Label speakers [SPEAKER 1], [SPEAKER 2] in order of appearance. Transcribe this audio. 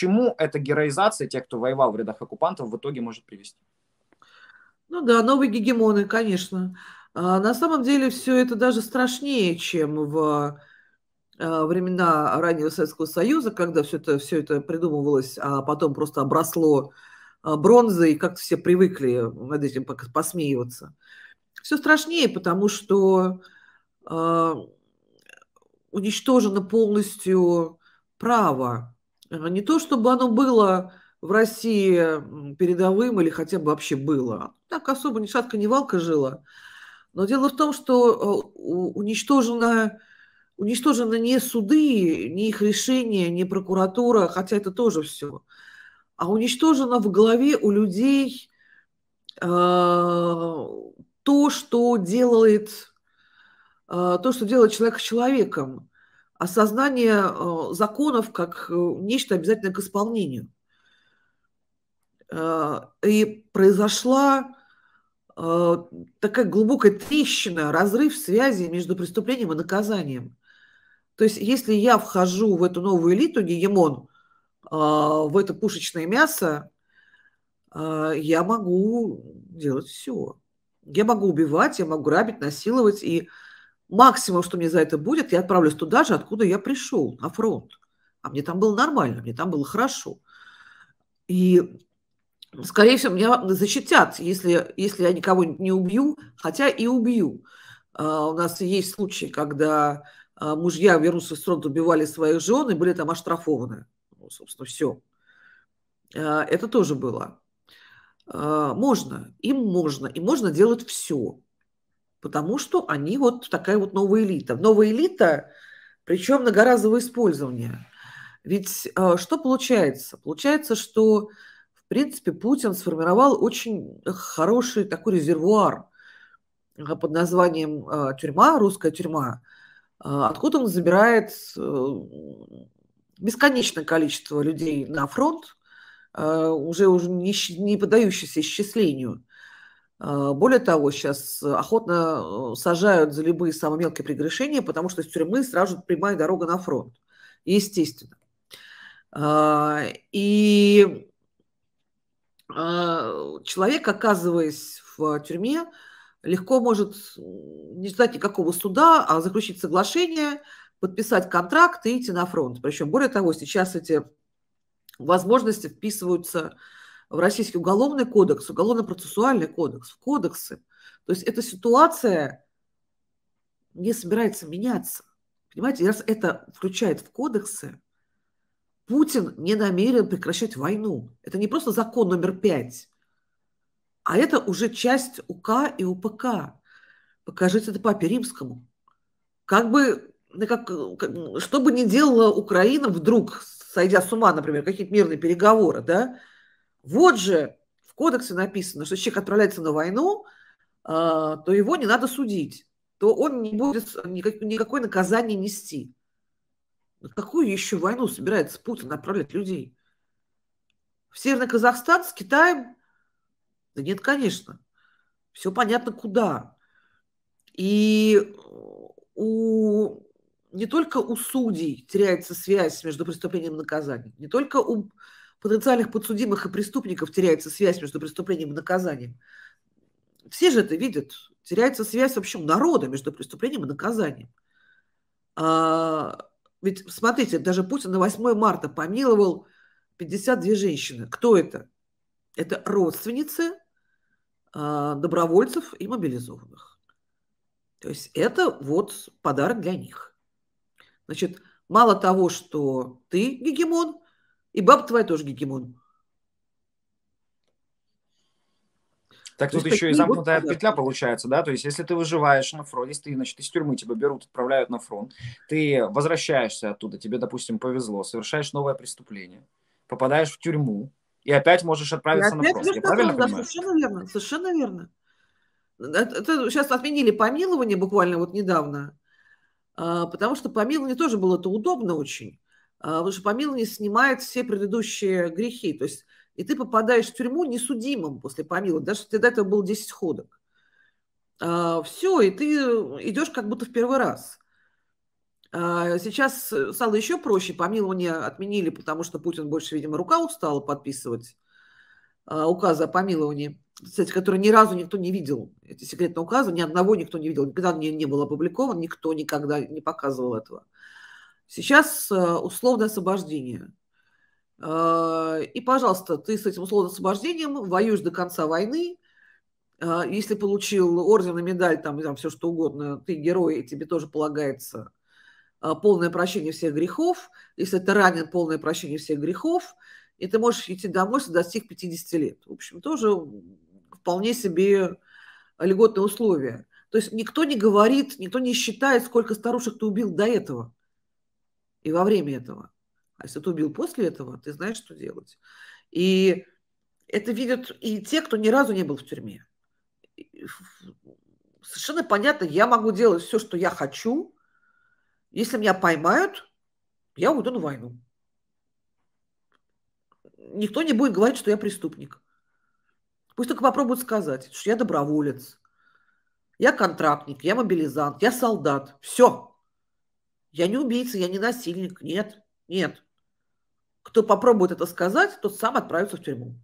[SPEAKER 1] чему эта героизация тех, кто воевал в рядах оккупантов, в итоге может привести? Ну да, новые гегемоны, конечно. А, на самом деле все это даже страшнее, чем в а, времена раннего Советского Союза, когда все это, все это придумывалось, а потом просто обросло а, бронзой, и как-то все привыкли над этим посмеиваться. Все страшнее, потому что уничтожено полностью право Э, не то, чтобы оно было в России передовым или хотя бы вообще было. Так особо ни шатка, ни валка жила. Но дело в том, что э, уничтожено, уничтожены не суды, не их решения, не прокуратура, хотя это тоже все, а уничтожено в голове у людей э, то, что делает то, что делает человека человеком осознание э, законов как э, нечто обязательное к исполнению. Э, и произошла такая глубокая трещина, разрыв связи между преступлением и наказанием. То есть если я вхожу в эту новую элиту, гегемон, в это пушечное мясо, я могу делать все. Я могу убивать, я могу грабить, насиловать и Максимум, что мне за это будет, я отправлюсь туда же, откуда я пришел, на фронт. А мне там было нормально, мне там было хорошо. И, скорее всего, меня защитят, если, если я никого не убью, хотя и убью. А, у нас есть случаи, когда а, мужья, вернувшись с фронта, убивали своих жен и были там оштрафованы. Ну, собственно, все. А, это тоже было. Можно, им можно, и можно делать все потому что они вот такая вот новая элита. Новая элита, причем многоразовое использование. Ведь а, что получается? Получается, что, в принципе, Путин сформировал очень хороший такой резервуар а, под названием а, тюрьма, русская тюрьма, откуда он забирает э, бесконечное количество людей на фронт, уже, уже не, не поддающихся исчислению – а, более того, сейчас э, охотно э, сажают за любые самые мелкие прегрешения, потому что из тюрьмы сразу же прямая дорога на фронт, естественно. А, и а, человек, оказываясь в тюрьме, легко может не ждать никакого суда, а заключить соглашение, подписать контракт и идти на фронт. Причем, более того, сейчас эти возможности вписываются в Российский уголовный кодекс, уголовно-процессуальный кодекс, в кодексы. То есть эта ситуация не собирается меняться. Понимаете, раз это включает в кодексы, Путин не намерен прекращать войну. Это не просто закон номер пять, а это уже часть УК и УПК. Покажите это папе римскому. Как бы, ну, как, как, что бы ни делала Украина вдруг, сойдя с ума, например, какие-то мирные переговоры, да, вот же в кодексе написано, что человек отправляется на войну, а, то его не надо судить, то он не будет никак, никакое наказание нести. На ну, какую еще войну собирается Путин отправлять людей? В Северный Казахстан с Китаем? Да нет, конечно. Все понятно, куда. И у, не только у судей теряется связь между преступлением и наказанием, не только у потенциальных подсудимых и преступников теряется связь между преступлением и наказанием. Все же это видят. Теряется связь вообще народа между преступлением и наказанием. А, ведь, смотрите, даже Путин на 8 марта помиловал 52 женщины. Кто это? Это родственницы а, добровольцев и мобилизованных. То есть это вот подарок для них. Значит, мало того, что ты гегемон, и баба твоя тоже гегемон. Так тут еще и замкнутая петля получается, да? То есть, если ты выживаешь на фронте, если ты, значит, из тюрьмы тебя берут, отправляют на фронт, ты возвращаешься оттуда, тебе, допустим, повезло, совершаешь новое преступление, попадаешь в тюрьму, и опять можешь отправиться опять на фронт. Я правильно да, Совершенно верно, совершенно верно. Это, сейчас отменили помилование буквально вот недавно, а, потому что помилование тоже было-то удобно очень. А, потому что помилование снимает все предыдущие грехи. То есть и ты попадаешь в тюрьму несудимым после помилования, даже если ты до этого был 10 ходок. А, все, и ты э, идешь как будто в первый раз. А, сейчас э, стало еще проще, помилование отменили, потому что Путин больше, видимо, рука устала подписывать указы о помиловании, кстати, которые ни разу никто не видел, эти секретные указы, ни одного никто не видел, никогда не, не был опубликован, никто никогда не показывал этого. Сейчас э, условное освобождение. Э, и, пожалуйста, ты с этим условным освобождением воюешь до конца войны. Э, если получил орден и медаль, там, там все что угодно, ты герой, и тебе тоже полагается полное прощение всех грехов. Если ты ранен, полное прощение всех грехов. И ты можешь идти домой, если достиг 50 лет. В общем, тоже вполне себе льготные условия. То есть никто не говорит, никто не считает, сколько старушек ты убил до этого и во время этого. А если ты убил после этого, ты знаешь, что делать. И это видят и те, кто ни разу не был в тюрьме. Совершенно понятно, я могу делать все, что я хочу. Если меня поймают, я уйду на войну. Никто не будет говорить, что я преступник. Пусть только попробуют сказать, что я доброволец, я контрактник, я мобилизант, я солдат. Все, я не убийца, я не насильник. Нет, нет. Кто попробует это сказать, тот сам отправится в тюрьму.